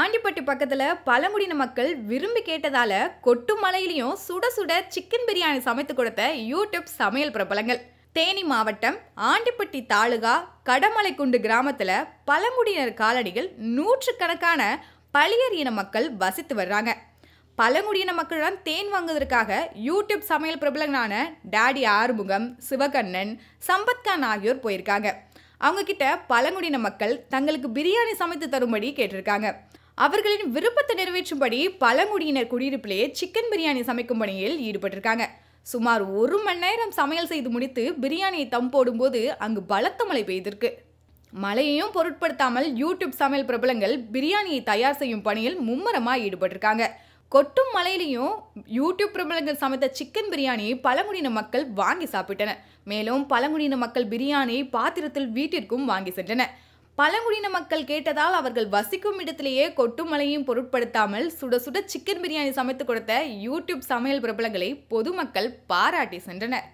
ஆண்டிப்பட்டி பக்கத்தில் பழங்குடியின மக்கள் விரும்பி கேட்டதால் கொட்டு மலையிலையும் சுட சுட சிக்கன் பிரியாணி சமைத்து கொடுத்த யூடியூப் சமையல் பிரபலங்கள் தேனி மாவட்டம் ஆண்டிப்பட்டி தாலுகா கடமலைக்குண்டு கிராமத்தில் பழங்குடியினர் காலனியில் நூற்றுக்கணக்கான பழியர் இன மக்கள் வசித்து வர்றாங்க பழங்குடியின மக்களிடம் தேன் வாங்குவதற்காக யூடியூப் சமையல் பிரபலங்களான டேடி ஆறுமுகம் சிவகண்ணன் சம்பத்கான் ஆகியோர் போயிருக்காங்க அவங்க கிட்ட பழங்குடியின மக்கள் தங்களுக்கு பிரியாணி சமைத்து தரும்படி கேட்டிருக்காங்க அவர்களின் விருப்பத்தை நிறைவேற்றும்படி பழங்குடியினர் குடியிருப்பிலேயே சிக்கன் பிரியாணி சமைக்கும் பணியில் ஈடுபட்டிருக்காங்க சுமார் ஒரு மணி நேரம் சமையல் செய்து முடித்து பிரியாணியை தம் போடும்போது அங்கு பலத்த மழை பெய்திருக்கு மழையையும் பொருட்படுத்தாமல் யூடியூப் சமையல் பிரபலங்கள் பிரியாணியை தயார் செய்யும் பணியில் மும்முரமாக ஈடுபட்டிருக்காங்க கொட்டும் மலையிலையும் யூடியூப் பிரபலங்கள் சமைத்த சிக்கன் பிரியாணியை பழங்குடியின மக்கள் வாங்கி சாப்பிட்டனர் மேலும் பழங்குடியின மக்கள் பிரியாணியை பாத்திரத்தில் வீட்டிற்கும் வாங்கி சென்றனர் பழங்குடியின மக்கள் கேட்டதால் அவர்கள் வசிக்கும் இடத்திலேயே கொட்டுமலையும் பொருட்படுத்தாமல் சுட சுட சிக்கன் பிரியாணி சமைத்து கொடுத்த யூடியூப் சமையல் பிரபலங்களை பொதுமக்கள் பாராட்டி சென்றனர்